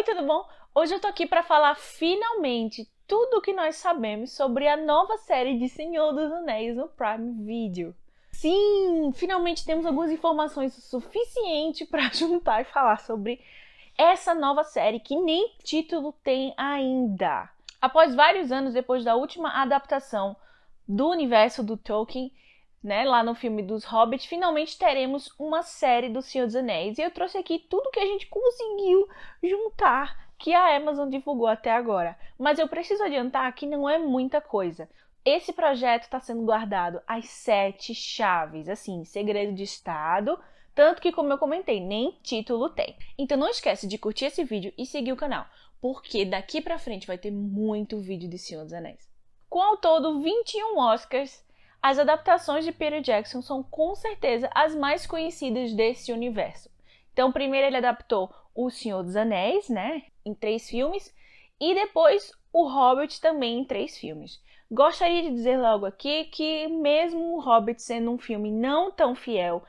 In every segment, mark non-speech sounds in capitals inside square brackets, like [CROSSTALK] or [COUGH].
Oi, tudo bom? Hoje eu tô aqui para falar finalmente tudo o que nós sabemos sobre a nova série de Senhor dos Anéis no Prime Video. Sim, finalmente temos algumas informações suficientes para [LAUGHS] juntar e falar sobre essa nova série que nem título tem ainda. Após vários anos depois da última adaptação do universo do Tolkien, né, lá no filme dos Hobbits, finalmente teremos uma série do Senhor dos Anéis. E eu trouxe aqui tudo que a gente conseguiu juntar que a Amazon divulgou até agora. Mas eu preciso adiantar que não é muita coisa. Esse projeto está sendo guardado as sete chaves, assim, segredo de Estado. Tanto que, como eu comentei, nem título tem. Então não esquece de curtir esse vídeo e seguir o canal, porque daqui pra frente vai ter muito vídeo de Senhor dos Anéis. Com ao todo 21 Oscars, as adaptações de Peter Jackson são com certeza as mais conhecidas desse universo. Então, primeiro ele adaptou O Senhor dos Anéis, né, em três filmes, e depois O Hobbit também em três filmes. Gostaria de dizer logo aqui que mesmo O Hobbit sendo um filme não tão fiel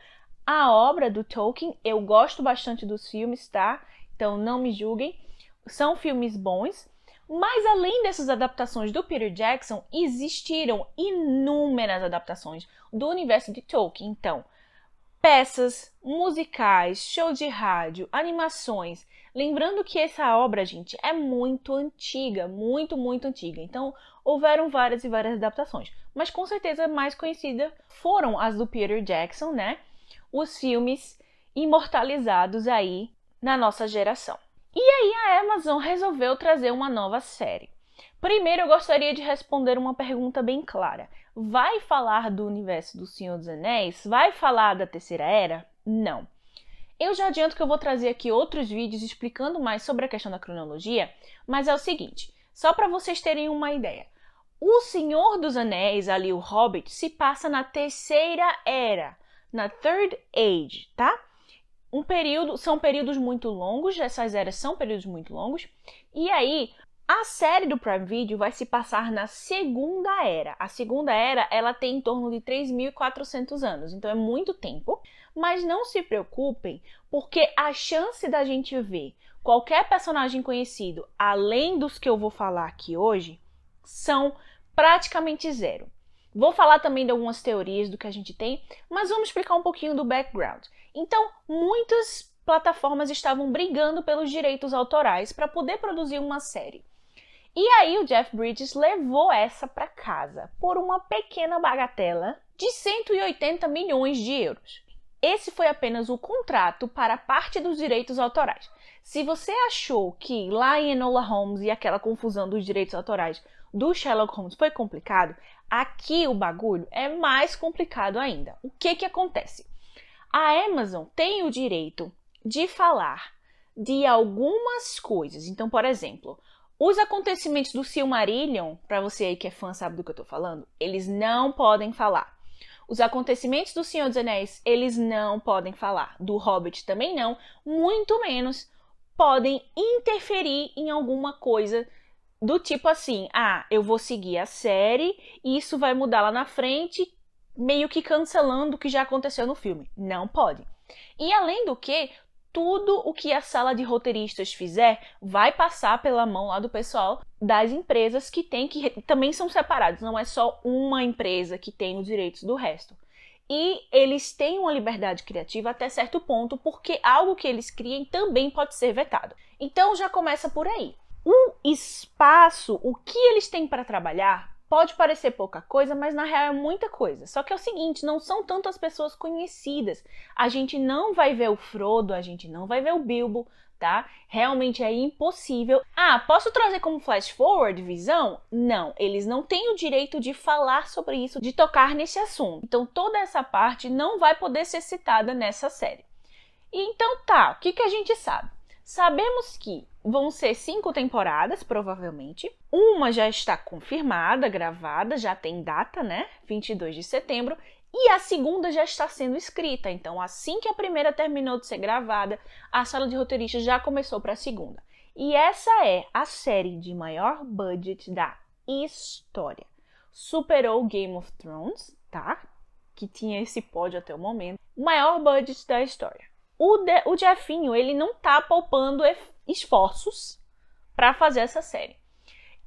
à obra do Tolkien, eu gosto bastante dos filmes, tá? Então não me julguem. São filmes bons, mas além dessas adaptações do Peter Jackson, existiram inúmeras adaptações do universo de Tolkien. Então, peças, musicais, show de rádio, animações. Lembrando que essa obra, gente, é muito antiga, muito, muito antiga. Então, houveram várias e várias adaptações. Mas com certeza mais conhecidas foram as do Peter Jackson, né? Os filmes imortalizados aí na nossa geração. E aí a Amazon resolveu trazer uma nova série. Primeiro eu gostaria de responder uma pergunta bem clara. Vai falar do universo do Senhor dos Anéis? Vai falar da Terceira Era? Não. Eu já adianto que eu vou trazer aqui outros vídeos explicando mais sobre a questão da cronologia, mas é o seguinte, só para vocês terem uma ideia. O Senhor dos Anéis, ali o Hobbit, se passa na Terceira Era, na Third Age, tá? um período, são períodos muito longos, essas eras são períodos muito longos. E aí, a série do Prime Video vai se passar na Segunda Era. A Segunda Era, ela tem em torno de 3.400 anos, então é muito tempo. Mas não se preocupem, porque a chance da gente ver qualquer personagem conhecido, além dos que eu vou falar aqui hoje, são praticamente zero. Vou falar também de algumas teorias do que a gente tem, mas vamos explicar um pouquinho do background. Então, muitas plataformas estavam brigando pelos direitos autorais para poder produzir uma série. E aí o Jeff Bridges levou essa para casa por uma pequena bagatela de 180 milhões de euros. Esse foi apenas o contrato para parte dos direitos autorais. Se você achou que lá em Enola Holmes e aquela confusão dos direitos autorais do Sherlock Holmes foi complicado, Aqui o bagulho é mais complicado ainda. O que que acontece? A Amazon tem o direito de falar de algumas coisas. Então, por exemplo, os acontecimentos do Silmarillion, para você aí que é fã sabe do que eu tô falando, eles não podem falar. Os acontecimentos do Senhor dos Anéis, eles não podem falar. Do Hobbit também não, muito menos podem interferir em alguma coisa do tipo assim, ah, eu vou seguir a série e isso vai mudar lá na frente, meio que cancelando o que já aconteceu no filme. Não pode. E além do que, tudo o que a sala de roteiristas fizer vai passar pela mão lá do pessoal das empresas que tem que também são separados, não é só uma empresa que tem os direitos do resto. E eles têm uma liberdade criativa até certo ponto, porque algo que eles criem também pode ser vetado. Então já começa por aí o espaço, o que eles têm para trabalhar, pode parecer pouca coisa, mas na real é muita coisa. Só que é o seguinte, não são tantas pessoas conhecidas. A gente não vai ver o Frodo, a gente não vai ver o Bilbo, tá? Realmente é impossível. Ah, posso trazer como flash forward visão? Não, eles não têm o direito de falar sobre isso, de tocar nesse assunto. Então toda essa parte não vai poder ser citada nessa série. E então tá, o que, que a gente sabe? Sabemos que vão ser cinco temporadas, provavelmente. Uma já está confirmada, gravada, já tem data, né? 22 de setembro. E a segunda já está sendo escrita. Então, assim que a primeira terminou de ser gravada, a sala de roteiristas já começou para a segunda. E essa é a série de maior budget da história. Superou Game of Thrones, tá? Que tinha esse pódio até o momento. Maior budget da história o, de, o Jeffinho, ele não tá poupando esforços para fazer essa série.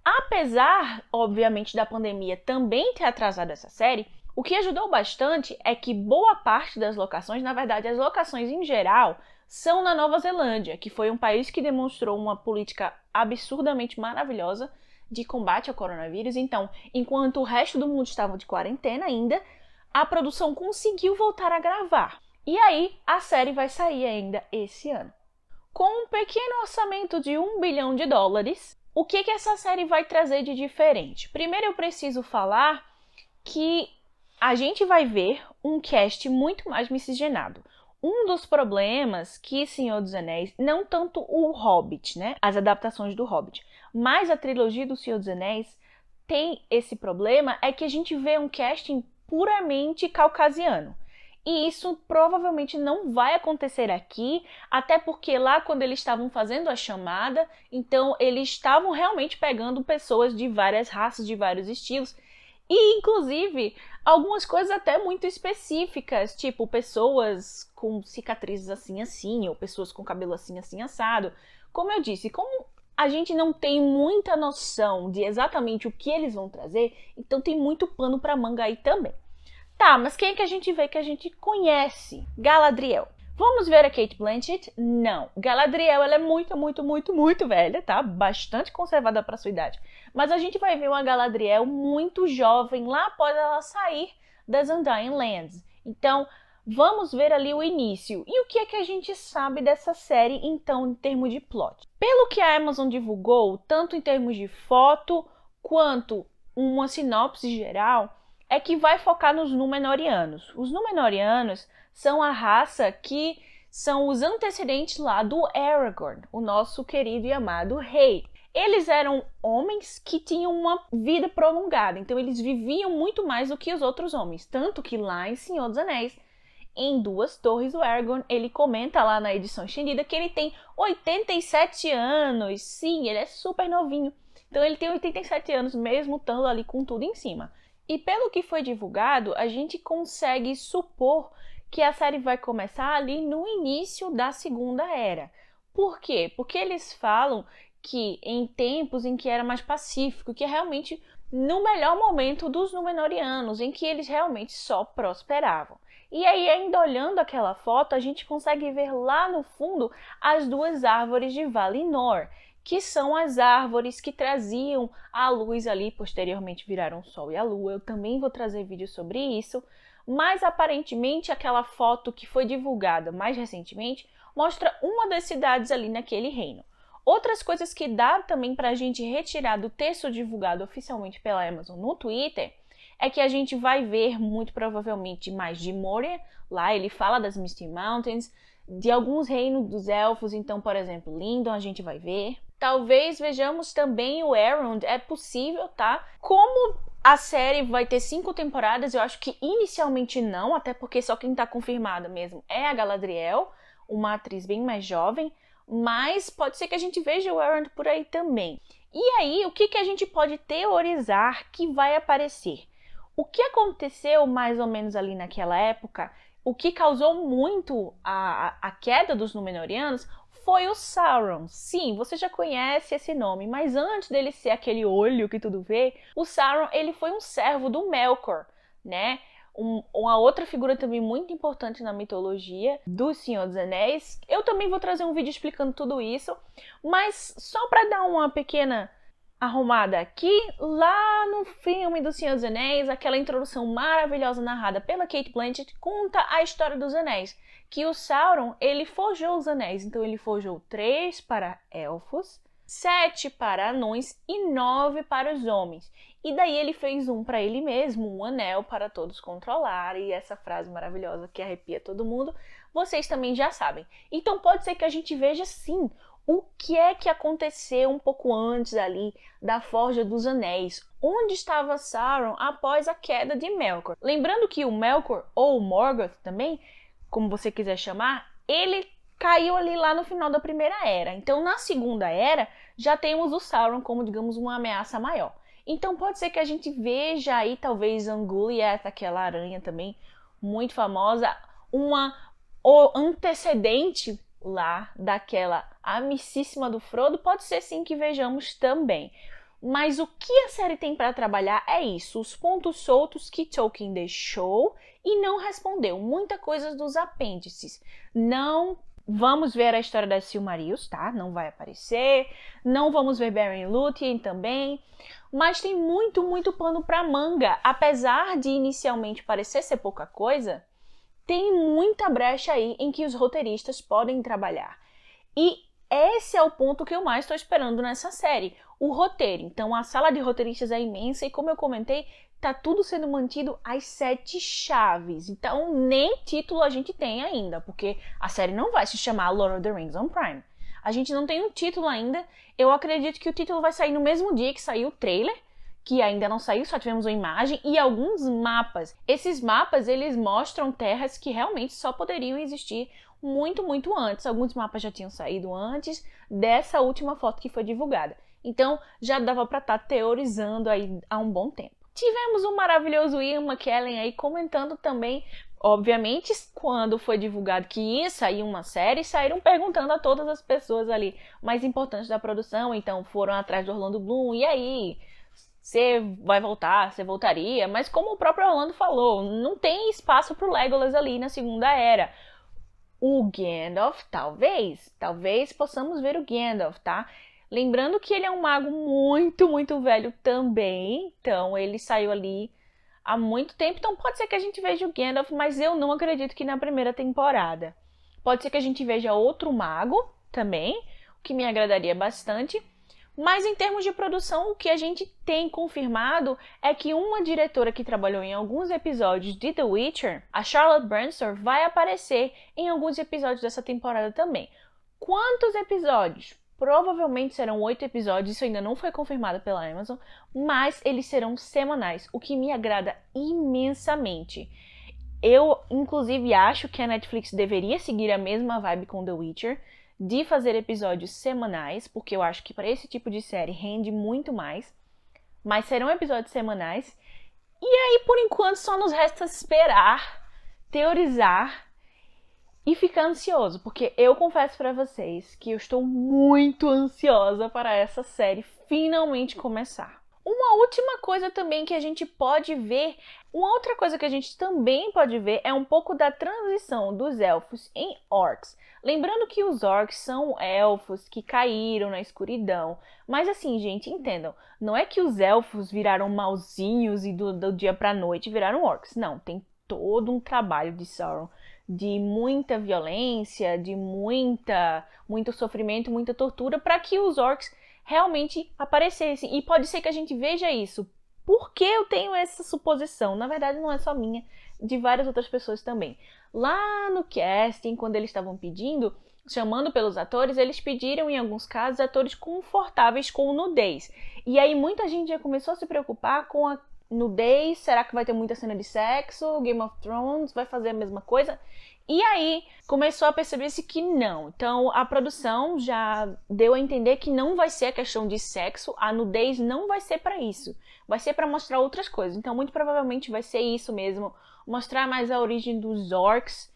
Apesar, obviamente, da pandemia também ter atrasado essa série, o que ajudou bastante é que boa parte das locações, na verdade, as locações em geral, são na Nova Zelândia, que foi um país que demonstrou uma política absurdamente maravilhosa de combate ao coronavírus. Então, enquanto o resto do mundo estava de quarentena ainda, a produção conseguiu voltar a gravar. E aí, a série vai sair ainda esse ano. Com um pequeno orçamento de 1 bilhão de dólares, o que, que essa série vai trazer de diferente? Primeiro, eu preciso falar que a gente vai ver um cast muito mais miscigenado. Um dos problemas que Senhor dos Anéis, não tanto o Hobbit, né? As adaptações do Hobbit, mas a trilogia do Senhor dos Anéis tem esse problema é que a gente vê um casting puramente caucasiano. E isso provavelmente não vai acontecer aqui, até porque lá quando eles estavam fazendo a chamada, então eles estavam realmente pegando pessoas de várias raças, de vários estilos, e inclusive algumas coisas até muito específicas, tipo pessoas com cicatrizes assim assim, ou pessoas com cabelo assim assim assado. Como eu disse, como a gente não tem muita noção de exatamente o que eles vão trazer, então tem muito pano para manga aí também. Tá, mas quem é que a gente vê que a gente conhece? Galadriel. Vamos ver a Kate Blanchett? Não. Galadriel, ela é muito, muito, muito, muito velha, tá? Bastante conservada para sua idade. Mas a gente vai ver uma Galadriel muito jovem lá após ela sair das Undying Lands. Então, vamos ver ali o início. E o que é que a gente sabe dessa série, então, em termos de plot? Pelo que a Amazon divulgou, tanto em termos de foto quanto uma sinopse geral, é que vai focar nos Númenóreanos. Os Númenóreanos são a raça que são os antecedentes lá do Aragorn, o nosso querido e amado rei. Eles eram homens que tinham uma vida prolongada, então eles viviam muito mais do que os outros homens. Tanto que lá em Senhor dos Anéis, em Duas Torres, o Aragorn, ele comenta lá na edição estendida que ele tem 87 anos. Sim, ele é super novinho. Então ele tem 87 anos, mesmo estando ali com tudo em cima. E pelo que foi divulgado, a gente consegue supor que a série vai começar ali no início da Segunda Era. Por quê? Porque eles falam que em tempos em que era mais pacífico, que é realmente no melhor momento dos Númenóreanos, em que eles realmente só prosperavam. E aí, ainda olhando aquela foto, a gente consegue ver lá no fundo as duas árvores de Valinor que são as árvores que traziam a luz ali, posteriormente viraram o Sol e a Lua. Eu também vou trazer vídeo sobre isso, mas aparentemente aquela foto que foi divulgada mais recentemente mostra uma das cidades ali naquele reino. Outras coisas que dá também para a gente retirar do texto divulgado oficialmente pela Amazon no Twitter é que a gente vai ver muito provavelmente mais de Moria, lá ele fala das Misty Mountains, de alguns reinos dos elfos, então, por exemplo, Lindon a gente vai ver, Talvez vejamos também o Errand, é possível, tá? Como a série vai ter cinco temporadas, eu acho que inicialmente não, até porque só quem tá confirmado mesmo é a Galadriel, uma atriz bem mais jovem, mas pode ser que a gente veja o Errand por aí também. E aí, o que, que a gente pode teorizar que vai aparecer? O que aconteceu mais ou menos ali naquela época, o que causou muito a, a queda dos Númenóreanos, foi o Sauron. Sim, você já conhece esse nome, mas antes dele ser aquele olho que tudo vê, o Sauron ele foi um servo do Melkor, né? Um, uma outra figura também muito importante na mitologia do Senhor dos Anéis. Eu também vou trazer um vídeo explicando tudo isso, mas só para dar uma pequena arrumada aqui, lá no filme do Senhor dos Anéis, aquela introdução maravilhosa narrada pela Kate Blanchett conta a história dos anéis, que o Sauron, ele forjou os anéis, então ele forjou três para elfos, sete para anões e nove para os homens. E daí ele fez um para ele mesmo, um anel para todos controlar, e essa frase maravilhosa que arrepia todo mundo, vocês também já sabem. Então pode ser que a gente veja sim o que é que aconteceu um pouco antes ali da Forja dos Anéis? Onde estava Sauron após a queda de Melkor? Lembrando que o Melkor ou Morgoth também, como você quiser chamar, ele caiu ali lá no final da Primeira Era. Então, na Segunda Era, já temos o Sauron como, digamos, uma ameaça maior. Então, pode ser que a gente veja aí, talvez, Anguliath, aquela aranha também muito famosa, uma o antecedente lá daquela amicíssima do Frodo, pode ser sim que vejamos também. Mas o que a série tem para trabalhar é isso, os pontos soltos que Tolkien deixou e não respondeu, muita coisa dos apêndices. Não vamos ver a história das Silmarils, tá? Não vai aparecer. Não vamos ver Beren Lúthien também. Mas tem muito, muito pano para manga, apesar de inicialmente parecer ser pouca coisa tem muita brecha aí em que os roteiristas podem trabalhar. E esse é o ponto que eu mais estou esperando nessa série, o roteiro. Então a sala de roteiristas é imensa e como eu comentei, tá tudo sendo mantido às sete chaves. Então nem título a gente tem ainda, porque a série não vai se chamar Lord of the Rings on Prime. A gente não tem um título ainda. Eu acredito que o título vai sair no mesmo dia que saiu o trailer que ainda não saiu, só tivemos uma imagem e alguns mapas. Esses mapas eles mostram terras que realmente só poderiam existir muito, muito antes. Alguns mapas já tinham saído antes dessa última foto que foi divulgada. Então já dava para estar tá teorizando aí há um bom tempo. Tivemos o um maravilhoso Ian McKellen aí comentando também obviamente, quando foi divulgado que ia sair uma série, saíram perguntando a todas as pessoas ali mais importantes da produção, então foram atrás do Orlando Bloom, e aí? você vai voltar, você voltaria, mas como o próprio Orlando falou, não tem espaço pro Legolas ali na Segunda Era. O Gandalf, talvez, talvez possamos ver o Gandalf, tá? Lembrando que ele é um mago muito, muito velho também, então ele saiu ali há muito tempo, então pode ser que a gente veja o Gandalf, mas eu não acredito que na primeira temporada. Pode ser que a gente veja outro mago também, o que me agradaria bastante, mas em termos de produção, o que a gente tem confirmado é que uma diretora que trabalhou em alguns episódios de The Witcher, a Charlotte Branson, vai aparecer em alguns episódios dessa temporada também. Quantos episódios? Provavelmente serão oito episódios, isso ainda não foi confirmado pela Amazon, mas eles serão semanais, o que me agrada imensamente. Eu, inclusive, acho que a Netflix deveria seguir a mesma vibe com The Witcher de fazer episódios semanais, porque eu acho que para esse tipo de série rende muito mais. Mas serão episódios semanais. E aí, por enquanto, só nos resta esperar, teorizar e ficar ansioso, porque eu confesso para vocês que eu estou muito ansiosa para essa série finalmente começar. Uma última coisa também que a gente pode ver, uma outra coisa que a gente também pode ver é um pouco da transição dos elfos em orcs. Lembrando que os orcs são elfos que caíram na escuridão. Mas assim, gente, entendam, não é que os elfos viraram malzinhos e do, do dia pra noite viraram orcs. Não, tem todo um trabalho de Sauron de muita violência, de muita muito sofrimento, muita tortura para que os orcs realmente aparecessem. E pode ser que a gente veja isso. Por que eu tenho essa suposição? Na verdade, não é só minha, de várias outras pessoas também. Lá no casting, quando eles estavam pedindo, chamando pelos atores, eles pediram em alguns casos atores confortáveis com nudez. E aí muita gente já começou a se preocupar com a nudez? Será que vai ter muita cena de sexo? Game of Thrones vai fazer a mesma coisa? E aí começou a perceber-se que não. Então a produção já deu a entender que não vai ser a questão de sexo, a nudez não vai ser para isso. Vai ser para mostrar outras coisas. Então muito provavelmente vai ser isso mesmo, mostrar mais a origem dos orcs.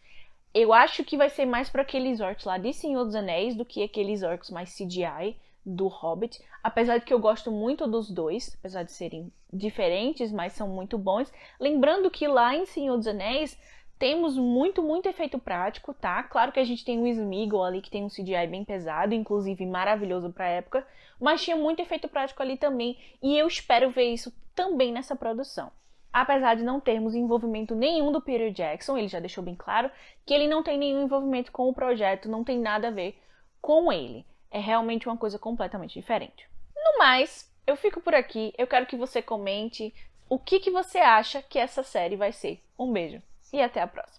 Eu acho que vai ser mais para aqueles orcs lá de Senhor dos Anéis do que aqueles orcs mais CGI do Hobbit, apesar de que eu gosto muito dos dois, apesar de serem diferentes, mas são muito bons. Lembrando que lá em Senhor dos Anéis temos muito, muito efeito prático, tá? Claro que a gente tem o Smeagol ali, que tem um CGI bem pesado, inclusive maravilhoso pra época, mas tinha muito efeito prático ali também, e eu espero ver isso também nessa produção. Apesar de não termos envolvimento nenhum do Peter Jackson, ele já deixou bem claro que ele não tem nenhum envolvimento com o projeto, não tem nada a ver com ele. É realmente uma coisa completamente diferente. No mais, eu fico por aqui. Eu quero que você comente o que, que você acha que essa série vai ser. Um beijo e até a próxima.